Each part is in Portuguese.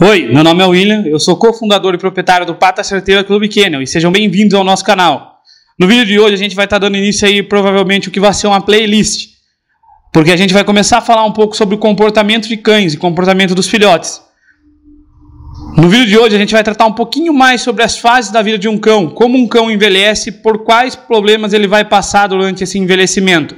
Oi, meu nome é William, eu sou cofundador e proprietário do Pata Certeira Clube Kennel e sejam bem-vindos ao nosso canal. No vídeo de hoje a gente vai estar tá dando início aí provavelmente o que vai ser uma playlist, porque a gente vai começar a falar um pouco sobre o comportamento de cães e comportamento dos filhotes. No vídeo de hoje a gente vai tratar um pouquinho mais sobre as fases da vida de um cão, como um cão envelhece, por quais problemas ele vai passar durante esse envelhecimento.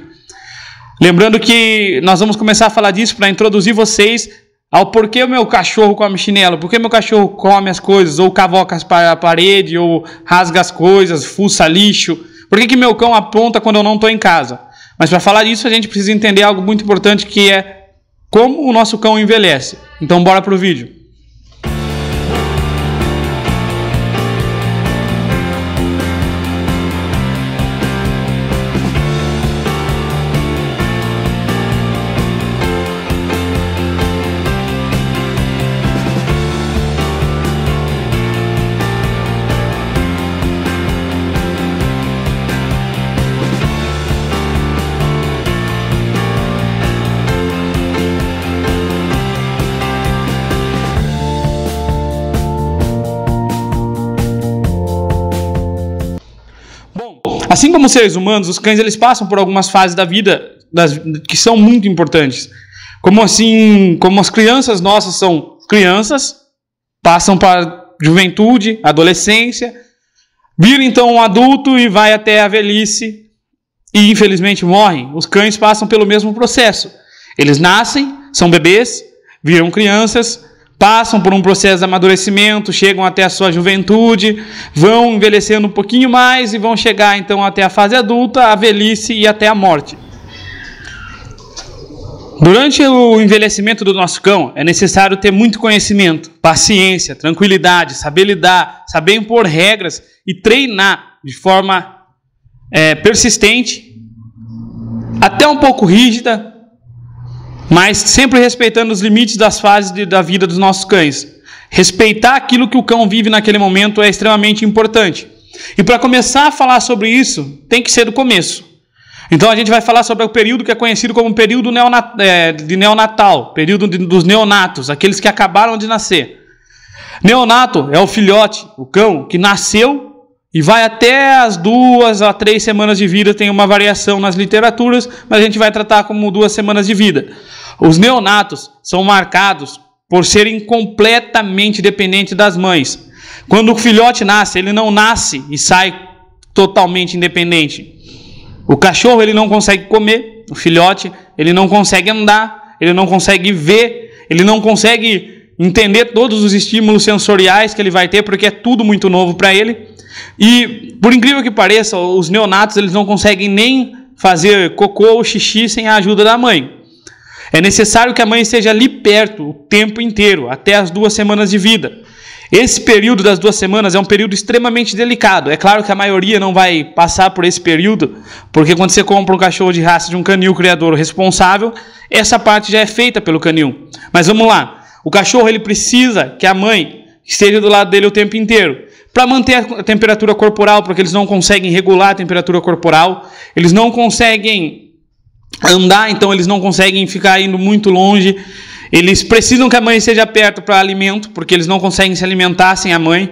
Lembrando que nós vamos começar a falar disso para introduzir vocês ao porquê o meu cachorro come chinelo, porquê meu cachorro come as coisas, ou cavoca a parede, ou rasga as coisas, fuça lixo, por que, meu cão aponta quando eu não estou em casa. Mas para falar disso, a gente precisa entender algo muito importante que é como o nosso cão envelhece. Então, bora pro vídeo. Assim como os seres humanos, os cães eles passam por algumas fases da vida das, que são muito importantes. Como assim, como as crianças nossas são crianças, passam para juventude, adolescência, vira então um adulto e vai até a velhice e infelizmente morrem. Os cães passam pelo mesmo processo. Eles nascem, são bebês, viram crianças, passam por um processo de amadurecimento, chegam até a sua juventude, vão envelhecendo um pouquinho mais e vão chegar então até a fase adulta, a velhice e até a morte. Durante o envelhecimento do nosso cão, é necessário ter muito conhecimento, paciência, tranquilidade, saber lidar, saber impor regras e treinar de forma é, persistente, até um pouco rígida, mas sempre respeitando os limites das fases de, da vida dos nossos cães. Respeitar aquilo que o cão vive naquele momento é extremamente importante. E para começar a falar sobre isso, tem que ser do começo. Então a gente vai falar sobre o período que é conhecido como período neonat é, de neonatal, período de, dos neonatos, aqueles que acabaram de nascer. Neonato é o filhote, o cão que nasceu e vai até as duas a três semanas de vida, tem uma variação nas literaturas, mas a gente vai tratar como duas semanas de vida. Os neonatos são marcados por serem completamente dependentes das mães. Quando o filhote nasce, ele não nasce e sai totalmente independente. O cachorro ele não consegue comer, o filhote ele não consegue andar, ele não consegue ver, ele não consegue entender todos os estímulos sensoriais que ele vai ter porque é tudo muito novo para ele. E por incrível que pareça, os neonatos eles não conseguem nem fazer cocô ou xixi sem a ajuda da mãe. É necessário que a mãe esteja ali perto o tempo inteiro, até as duas semanas de vida. Esse período das duas semanas é um período extremamente delicado. É claro que a maioria não vai passar por esse período, porque quando você compra um cachorro de raça de um canil criador responsável, essa parte já é feita pelo canil. Mas vamos lá. O cachorro ele precisa que a mãe esteja do lado dele o tempo inteiro para manter a temperatura corporal, porque eles não conseguem regular a temperatura corporal, eles não conseguem andar, então eles não conseguem ficar indo muito longe. Eles precisam que a mãe esteja perto para alimento, porque eles não conseguem se alimentar sem a mãe.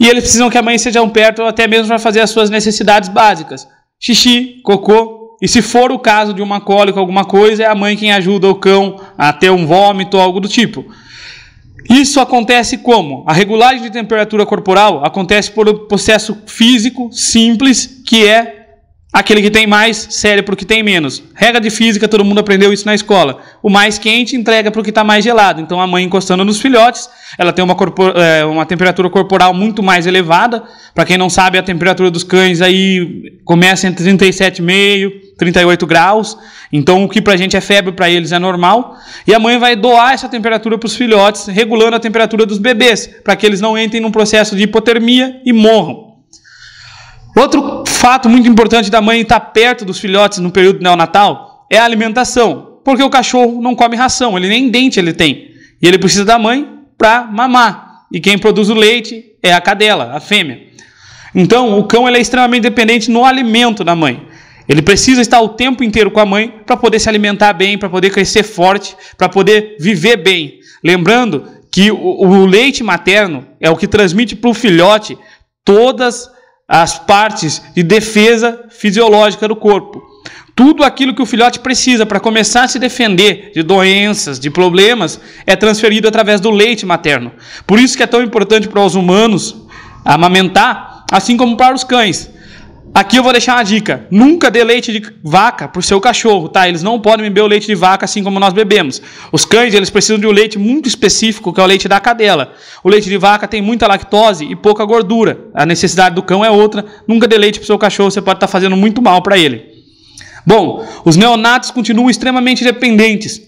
E eles precisam que a mãe esteja perto até mesmo para fazer as suas necessidades básicas: xixi, cocô. E se for o caso de uma cólica, alguma coisa, é a mãe quem ajuda o cão a ter um vômito, ou algo do tipo. Isso acontece como? A regulagem de temperatura corporal acontece por um processo físico simples, que é aquele que tem mais, cérebro que tem menos. Regra de física, todo mundo aprendeu isso na escola. O mais quente entrega para o que está mais gelado. Então a mãe encostando nos filhotes, ela tem uma, é, uma temperatura corporal muito mais elevada. Para quem não sabe, a temperatura dos cães aí começa em 37,5 38 graus. Então, o que para a gente é febre, para eles é normal. E a mãe vai doar essa temperatura para os filhotes, regulando a temperatura dos bebês, para que eles não entrem num processo de hipotermia e morram. Outro fato muito importante da mãe estar tá perto dos filhotes no período neonatal é a alimentação, porque o cachorro não come ração, ele nem dente ele tem. E ele precisa da mãe para mamar. E quem produz o leite é a cadela, a fêmea. Então, o cão ele é extremamente dependente no alimento da mãe. Ele precisa estar o tempo inteiro com a mãe para poder se alimentar bem, para poder crescer forte, para poder viver bem. Lembrando que o, o leite materno é o que transmite para o filhote todas as partes de defesa fisiológica do corpo. Tudo aquilo que o filhote precisa para começar a se defender de doenças, de problemas, é transferido através do leite materno. Por isso que é tão importante para os humanos amamentar, assim como para os cães. Aqui eu vou deixar uma dica: nunca dê leite de vaca para o seu cachorro, tá? Eles não podem beber o leite de vaca assim como nós bebemos. Os cães, eles precisam de um leite muito específico, que é o leite da cadela. O leite de vaca tem muita lactose e pouca gordura. A necessidade do cão é outra. Nunca dê leite para o seu cachorro, você pode estar tá fazendo muito mal para ele. Bom, os neonatos continuam extremamente dependentes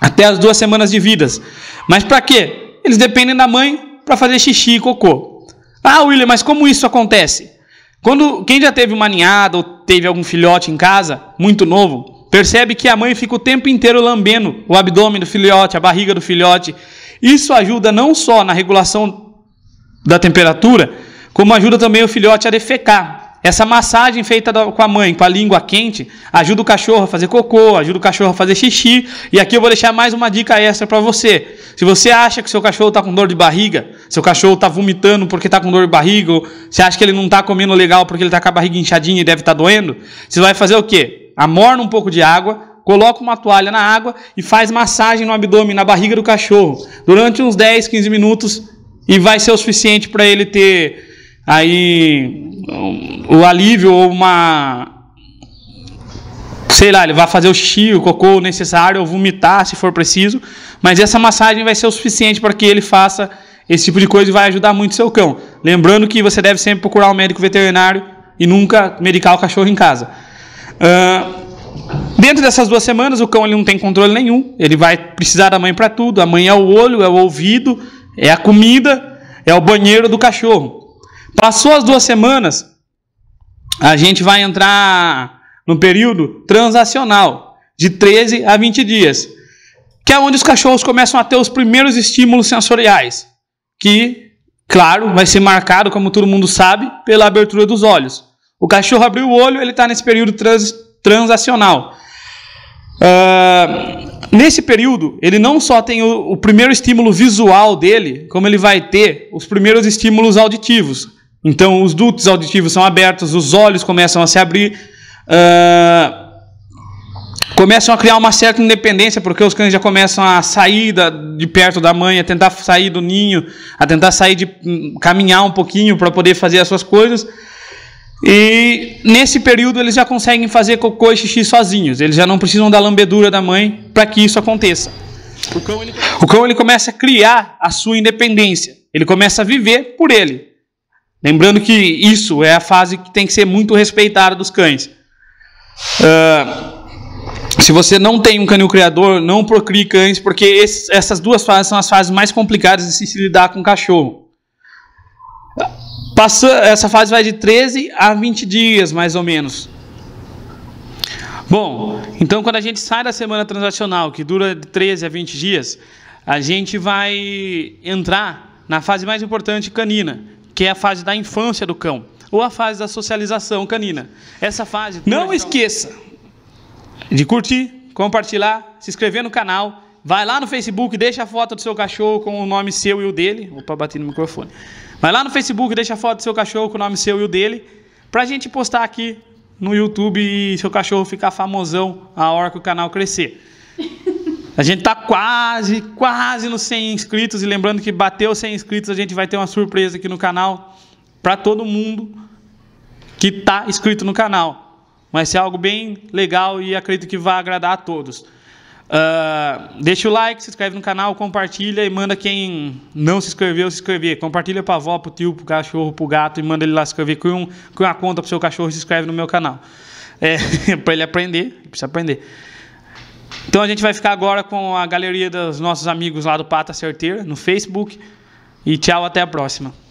até as duas semanas de vidas. Mas para quê? Eles dependem da mãe para fazer xixi e cocô. Ah, William, mas como isso acontece? Quando quem já teve uma ninhada ou teve algum filhote em casa, muito novo, percebe que a mãe fica o tempo inteiro lambendo o abdômen do filhote, a barriga do filhote. Isso ajuda não só na regulação da temperatura, como ajuda também o filhote a defecar, essa massagem feita com a mãe, com a língua quente, ajuda o cachorro a fazer cocô, ajuda o cachorro a fazer xixi. E aqui eu vou deixar mais uma dica extra para você. Se você acha que seu cachorro está com dor de barriga, seu cachorro está vomitando porque está com dor de barriga, ou você acha que ele não está comendo legal porque ele está com a barriga inchadinha e deve estar tá doendo, você vai fazer o quê? Amorna um pouco de água, coloca uma toalha na água e faz massagem no abdômen, na barriga do cachorro, durante uns 10, 15 minutos e vai ser o suficiente para ele ter aí o alívio ou uma sei lá, ele vai fazer o xixi, o cocô necessário, ou vomitar se for preciso, mas essa massagem vai ser o suficiente para que ele faça esse tipo de coisa e vai ajudar muito seu cão. Lembrando que você deve sempre procurar um médico veterinário e nunca medicar o cachorro em casa. Uh, dentro dessas duas semanas, o cão ele não tem controle nenhum, ele vai precisar da mãe para tudo: a mãe é o olho, é o ouvido, é a comida, é o banheiro do cachorro. Passou as duas semanas, a gente vai entrar no período transacional, de 13 a 20 dias, que é onde os cachorros começam a ter os primeiros estímulos sensoriais, que, claro, vai ser marcado, como todo mundo sabe, pela abertura dos olhos. O cachorro abriu o olho, ele está nesse período trans, transacional. Uh, nesse período, ele não só tem o, o primeiro estímulo visual dele, como ele vai ter os primeiros estímulos auditivos, então, os dutos auditivos são abertos, os olhos começam a se abrir, uh, começam a criar uma certa independência, porque os cães já começam a sair da, de perto da mãe, a tentar sair do ninho, a tentar sair de hum, caminhar um pouquinho para poder fazer as suas coisas. E nesse período eles já conseguem fazer cocô e xixi sozinhos, eles já não precisam da lambedura da mãe para que isso aconteça. O cão, ele... o cão ele começa a criar a sua independência, ele começa a viver por ele. Lembrando que isso é a fase que tem que ser muito respeitada dos cães. Uh, se você não tem um canil criador, não procrie cães, porque esses, essas duas fases são as fases mais complicadas de se lidar com cachorro. Passa, essa fase vai de 13 a 20 dias, mais ou menos. Bom, então quando a gente sai da semana transacional, que dura de 13 a 20 dias, a gente vai entrar na fase mais importante canina, que é a fase da infância do cão, ou a fase da socialização canina. Essa fase. Não esqueça de curtir, compartilhar, se inscrever no canal. Vai lá no Facebook, deixa a foto do seu cachorro com o nome seu e o dele. Opa, bati no microfone. Vai lá no Facebook, deixa a foto do seu cachorro com o nome seu e o dele. Pra gente postar aqui no YouTube e seu cachorro ficar famosão a hora que o canal crescer. A gente está quase, quase nos 100 inscritos. E lembrando que bateu 100 inscritos, a gente vai ter uma surpresa aqui no canal para todo mundo que está inscrito no canal. Vai ser algo bem legal e acredito que vai agradar a todos. Uh, deixa o like, se inscreve no canal, compartilha e manda quem não se inscreveu se inscrever. Compartilha para a avó, o tio, para o cachorro, para o gato e manda ele lá se inscrever. com um, uma conta o seu cachorro e se inscreve no meu canal. É, ele aprender, precisa aprender. Então a gente vai ficar agora com a galeria dos nossos amigos lá do Pata Certeira no Facebook. E tchau, até a próxima.